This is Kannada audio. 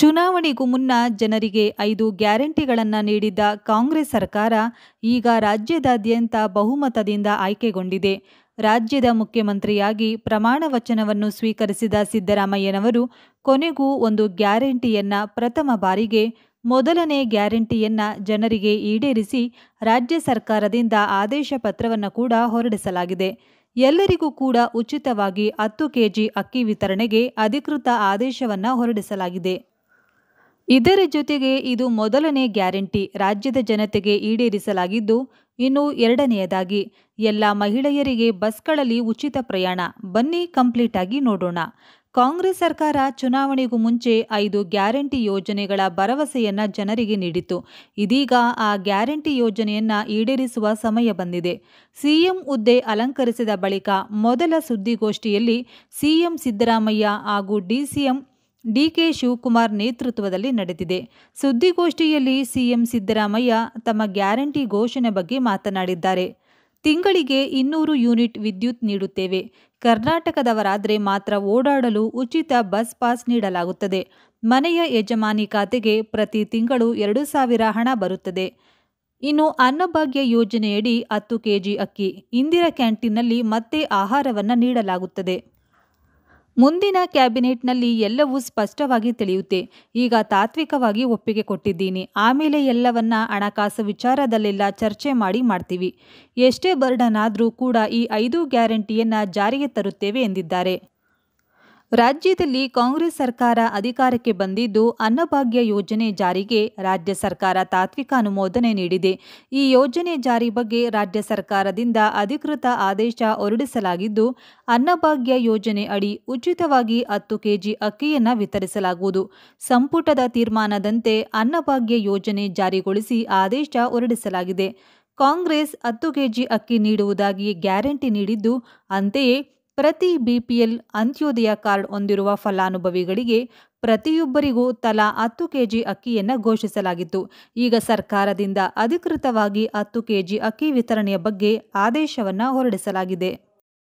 ಚುನಾವಣೆಗೂ ಮುನ್ನ ಜನರಿಗೆ ಐದು ಗ್ಯಾರಂಟಿಗಳನ್ನು ನೀಡಿದ್ದ ಕಾಂಗ್ರೆಸ್ ಸರ್ಕಾರ ಈಗ ರಾಜ್ಯದಾದ್ಯಂತ ಬಹುಮತದಿಂದ ಆಯ್ಕೆಗೊಂಡಿದೆ ರಾಜ್ಯದ ಮುಖ್ಯಮಂತ್ರಿಯಾಗಿ ಪ್ರಮಾಣ ವಚನವನ್ನು ಸ್ವೀಕರಿಸಿದ ಸಿದ್ದರಾಮಯ್ಯನವರು ಕೊನೆಗೂ ಒಂದು ಗ್ಯಾರಂಟಿಯನ್ನ ಪ್ರಥಮ ಬಾರಿಗೆ ಮೊದಲನೇ ಗ್ಯಾರಂಟಿಯನ್ನ ಜನರಿಗೆ ಈಡೇರಿಸಿ ರಾಜ್ಯ ಸರ್ಕಾರದಿಂದ ಆದೇಶ ಪತ್ರವನ್ನು ಕೂಡ ಹೊರಡಿಸಲಾಗಿದೆ ಎಲ್ಲರಿಗೂ ಕೂಡ ಉಚಿತವಾಗಿ ಹತ್ತು ಕೆಜಿ ಅಕ್ಕಿ ವಿತರಣೆಗೆ ಅಧಿಕೃತ ಆದೇಶವನ್ನು ಹೊರಡಿಸಲಾಗಿದೆ ಇದರ ಜೊತೆಗೆ ಇದು ಮೊದಲನೇ ಗ್ಯಾರಂಟಿ ರಾಜ್ಯದ ಜನತೆಗೆ ಈಡೇರಿಸಲಾಗಿದ್ದು ಇನ್ನು ಎರಡನೆಯದಾಗಿ ಎಲ್ಲ ಮಹಿಳೆಯರಿಗೆ ಬಸ್ಗಳಲ್ಲಿ ಉಚಿತ ಪ್ರಯಾಣ ಬನ್ನಿ ಕಂಪ್ಲೀಟ್ ಆಗಿ ನೋಡೋಣ ಕಾಂಗ್ರೆಸ್ ಸರ್ಕಾರ ಚುನಾವಣೆಗೂ ಮುಂಚೆ ಐದು ಗ್ಯಾರಂಟಿ ಯೋಜನೆಗಳ ಭರವಸೆಯನ್ನ ಜನರಿಗೆ ನೀಡಿತು ಇದೀಗ ಆ ಗ್ಯಾರಂಟಿ ಯೋಜನೆಯನ್ನ ಈಡೇರಿಸುವ ಸಮಯ ಬಂದಿದೆ ಸಿಎಂ ಹುದ್ದೆ ಅಲಂಕರಿಸಿದ ಬಳಿಕ ಮೊದಲ ಸುದ್ದಿಗೋಷ್ಠಿಯಲ್ಲಿ ಸಿಎಂ ಸಿದ್ದರಾಮಯ್ಯ ಹಾಗೂ ಡಿಸಿಎಂ ಡಿಕೆ ಶಿವಕುಮಾರ್ ನೇತೃತ್ವದಲ್ಲಿ ನಡೆದಿದೆ ಸುದ್ದಿಗೋಷ್ಠಿಯಲ್ಲಿ ಸಿಎಂ ಸಿದ್ದರಾಮಯ್ಯ ತಮ್ಮ ಗ್ಯಾರಂಟಿ ಘೋಷಣೆ ಬಗ್ಗೆ ಮಾತನಾಡಿದ್ದಾರೆ ತಿಂಗಳಿಗೆ ಇನ್ನೂರು ಯೂನಿಟ್ ವಿದ್ಯುತ್ ನೀಡುತ್ತೇವೆ ಕರ್ನಾಟಕದವರಾದರೆ ಮಾತ್ರ ಓಡಾಡಲು ಉಚಿತ ಬಸ್ ಪಾಸ್ ನೀಡಲಾಗುತ್ತದೆ ಮನೆಯ ಯಜಮಾನಿ ಖಾತೆಗೆ ಪ್ರತಿ ತಿಂಗಳು ಎರಡು ಸಾವಿರ ಹಣ ಬರುತ್ತದೆ ಇನ್ನು ಅನ್ನಭಾಗ್ಯ ಯೋಜನೆಯಡಿ ಹತ್ತು ಕೆಜಿ ಅಕ್ಕಿ ಇಂದಿರಾ ಕ್ಯಾಂಟೀನ್ನಲ್ಲಿ ಮತ್ತೆ ಆಹಾರವನ್ನು ನೀಡಲಾಗುತ್ತದೆ ಮುಂದಿನ ಕ್ಯಾಬಿನೆಟ್ನಲ್ಲಿ ಎಲ್ಲವೂ ಸ್ಪಷ್ಟವಾಗಿ ತಿಳಿಯುತ್ತೆ ಈಗ ತಾತ್ವಿಕವಾಗಿ ಒಪ್ಪಿಗೆ ಕೊಟ್ಟಿದ್ದೀನಿ ಆಮೇಲೆ ಎಲ್ಲವನ್ನ ಹಣಕಾಸು ವಿಚಾರದಲ್ಲೆಲ್ಲ ಚರ್ಚೆ ಮಾಡಿ ಮಾಡ್ತೀವಿ ಎಷ್ಟೇ ಬರ್ಡನ್ ಆದರೂ ಕೂಡ ಈ ಐದು ಗ್ಯಾರಂಟಿಯನ್ನು ಜಾರಿಗೆ ತರುತ್ತೇವೆ ಎಂದಿದ್ದಾರೆ ರಾಜ್ಯದಲ್ಲಿ ಕಾಂಗ್ರೆಸ್ ಸರ್ಕಾರ ಅಧಿಕಾರಕ್ಕೆ ಬಂದಿದ್ದು ಅನ್ನಭಾಗ್ಯ ಯೋಜನೆ ಜಾರಿಗೆ ರಾಜ್ಯ ಸರ್ಕಾರ ತಾತ್ವಿಕ ಅನುಮೋದನೆ ನೀಡಿದೆ ಈ ಯೋಜನೆ ಜಾರಿ ಬಗ್ಗೆ ರಾಜ್ಯ ಸರ್ಕಾರದಿಂದ ಅಧಿಕೃತ ಆದೇಶ ಹೊರಡಿಸಲಾಗಿದ್ದು ಅನ್ನಭಾಗ್ಯ ಯೋಜನೆ ಅಡಿ ಉಚಿತವಾಗಿ ಹತ್ತು ಕೆಜಿ ಅಕ್ಕಿಯನ್ನು ವಿತರಿಸಲಾಗುವುದು ಸಂಪುಟದ ತೀರ್ಮಾನದಂತೆ ಅನ್ನಭಾಗ್ಯ ಯೋಜನೆ ಜಾರಿಗೊಳಿಸಿ ಆದೇಶ ಹೊರಡಿಸಲಾಗಿದೆ ಕಾಂಗ್ರೆಸ್ ಹತ್ತು ಕೆಜಿ ಅಕ್ಕಿ ನೀಡುವುದಾಗಿ ಗ್ಯಾರಂಟಿ ನೀಡಿದ್ದು ಅಂತೆಯೇ ಪ್ರತಿ ಬಿಪಿಎಲ್ ಅಂತ್ಯೋದಯ ಕಾರ್ಡ್ ಹೊಂದಿರುವ ಫಲಾನುಭವಿಗಳಿಗೆ ಪ್ರತಿಯೊಬ್ಬರಿಗೂ ತಲಾ ಹತ್ತು ಕೆಜಿ ಅಕ್ಕಿಯನ್ನು ಘೋಷಿಸಲಾಗಿತ್ತು ಈಗ ಸರ್ಕಾರದಿಂದ ಅಧಿಕೃತವಾಗಿ ಹತ್ತು ಕೆಜಿ ಅಕ್ಕಿ ವಿತರಣೆಯ ಬಗ್ಗೆ ಆದೇಶವನ್ನು ಹೊರಡಿಸಲಾಗಿದೆ